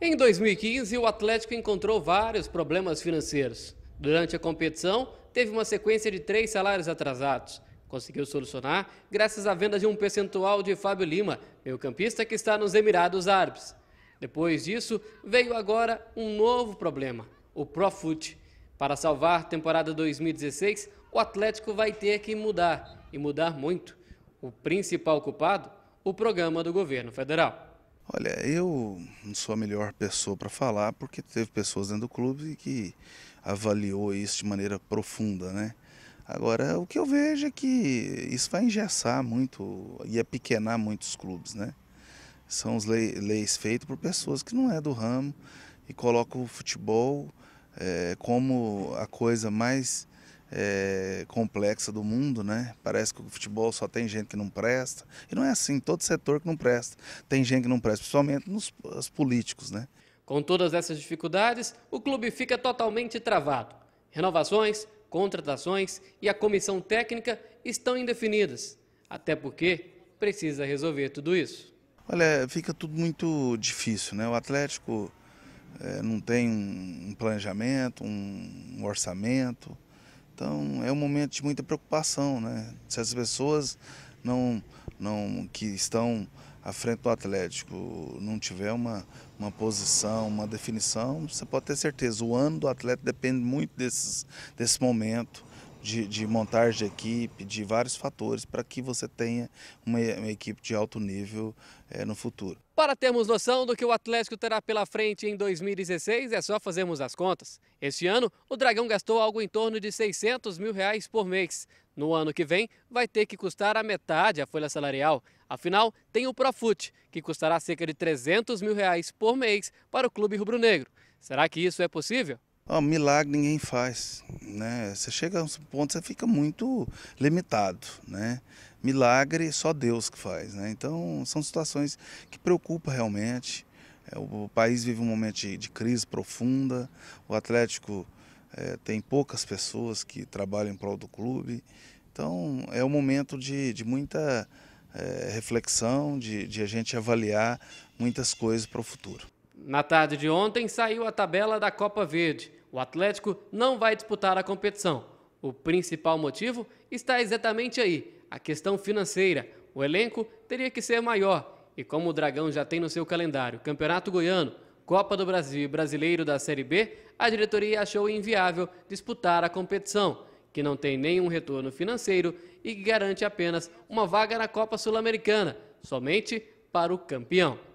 Em 2015, o Atlético encontrou vários problemas financeiros. Durante a competição, teve uma sequência de três salários atrasados. Conseguiu solucionar graças à venda de um percentual de Fábio Lima, meio-campista que está nos Emirados Árabes. Depois disso, veio agora um novo problema, o Profut. Para salvar a temporada 2016, o Atlético vai ter que mudar, e mudar muito. O principal culpado, o programa do governo federal. Olha, eu não sou a melhor pessoa para falar, porque teve pessoas dentro do clube que avaliou isso de maneira profunda, né? Agora, o que eu vejo é que isso vai engessar muito, ia pequenar muitos clubes, né? São as leis, leis feitas por pessoas que não é do ramo e colocam o futebol é, como a coisa mais é, complexa do mundo, né? Parece que o futebol só tem gente que não presta. E não é assim, todo setor que não presta. Tem gente que não presta, principalmente nos os políticos, né? Com todas essas dificuldades, o clube fica totalmente travado. Renovações, contratações e a comissão técnica estão indefinidas. Até porque precisa resolver tudo isso. Olha, fica tudo muito difícil, né? O Atlético é, não tem um planejamento, um orçamento. Então é um momento de muita preocupação, né? Se as pessoas não, não que estão à frente do Atlético não tiver uma, uma posição, uma definição, você pode ter certeza. O ano do Atlético depende muito desses, desse momento, de, de montar de equipe, de vários fatores, para que você tenha uma, uma equipe de alto nível é, no futuro. Para termos noção do que o Atlético terá pela frente em 2016, é só fazermos as contas. Este ano, o Dragão gastou algo em torno de 600 mil reais por mês. No ano que vem, vai ter que custar a metade a folha salarial. Afinal, tem o Profut, que custará cerca de 300 mil reais por mês para o clube rubro-negro. Será que isso é possível? Oh, milagre ninguém faz né? Você chega a um ponto você fica muito limitado, né? Milagre só Deus que faz, né? Então são situações que preocupam realmente. É, o país vive um momento de, de crise profunda. O Atlético é, tem poucas pessoas que trabalham em prol do clube. Então é um momento de, de muita é, reflexão, de, de a gente avaliar muitas coisas para o futuro. Na tarde de ontem saiu a tabela da Copa Verde. O Atlético não vai disputar a competição. O principal motivo está exatamente aí, a questão financeira. O elenco teria que ser maior. E como o Dragão já tem no seu calendário Campeonato Goiano, Copa do Brasil e Brasileiro da Série B, a diretoria achou inviável disputar a competição, que não tem nenhum retorno financeiro e que garante apenas uma vaga na Copa Sul-Americana, somente para o campeão.